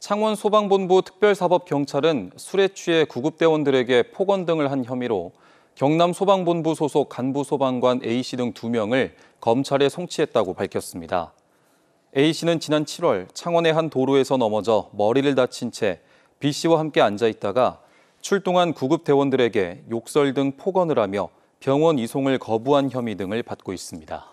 창원 소방본부 특별사법경찰은 술에 취해 구급대원들에게 폭언 등을 한 혐의로 경남 소방본부 소속 간부 소방관 A씨 등 2명을 검찰에 송치했다고 밝혔습니다. A씨는 지난 7월 창원의 한 도로에서 넘어져 머리를 다친 채 B씨와 함께 앉아 있다가 출동한 구급대원들에게 욕설 등 폭언을 하며 병원 이송을 거부한 혐의 등을 받고 있습니다.